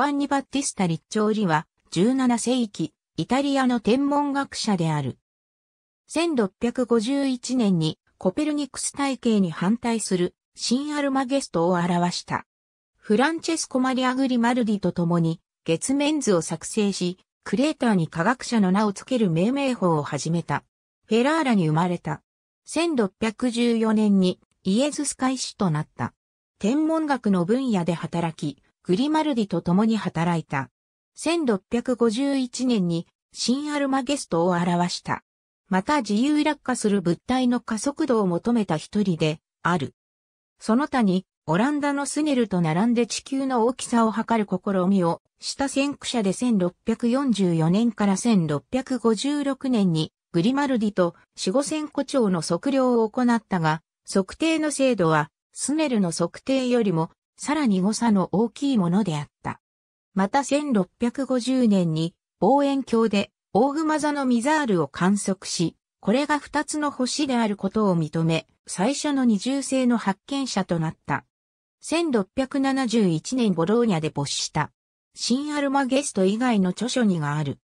バンニ・バッティスタ・リッチョーリは、17世紀、イタリアの天文学者である。1651年にコペルニクス体系に反対する新アルマゲストを表した。フランチェスコ・マリア・グリマルディと共に月面図を作成し、クレーターに科学者の名を付ける命名法を始めた。フェラーラに生まれた。1614年にイエズス会士となった。天文学の分野で働き、グリマルディと共に働いた。1651年に新アルマゲストを表した。また自由落下する物体の加速度を求めた一人である。その他にオランダのスネルと並んで地球の大きさを測る試みをした先駆者で1644年から1656年にグリマルディと四五線個長の測量を行ったが、測定の精度はスネルの測定よりもさらに誤差の大きいものであった。また1650年に望遠鏡で大熊座のミザールを観測し、これが二つの星であることを認め、最初の二重星の発見者となった。1671年ボローニャで没した。新アルマゲスト以外の著書にがある。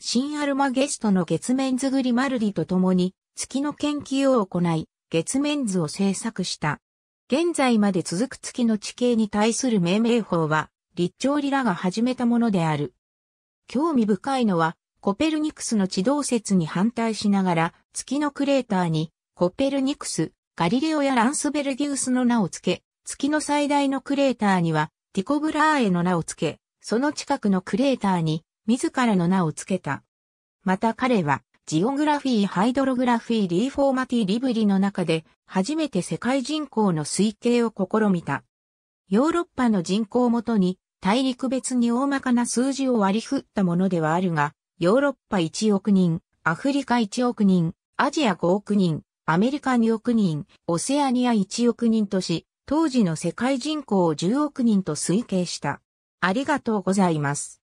新アルマゲストの月面図グリマルディと共に月の研究を行い、月面図を制作した。現在まで続く月の地形に対する命名法は、立長理らが始めたものである。興味深いのは、コペルニクスの地動説に反対しながら、月のクレーターに、コペルニクス、ガリレオやランスベルギウスの名を付け、月の最大のクレーターには、ティコブラーエの名を付け、その近くのクレーターに、自らの名を付けた。また彼は、ジオグラフィー・ハイドログラフィー・リーフォーマティ・リブリの中で初めて世界人口の推計を試みた。ヨーロッパの人口をもとに大陸別に大まかな数字を割り振ったものではあるが、ヨーロッパ1億人、アフリカ1億人、アジア5億人、アメリカ2億人、オセアニア1億人とし、当時の世界人口を10億人と推計した。ありがとうございます。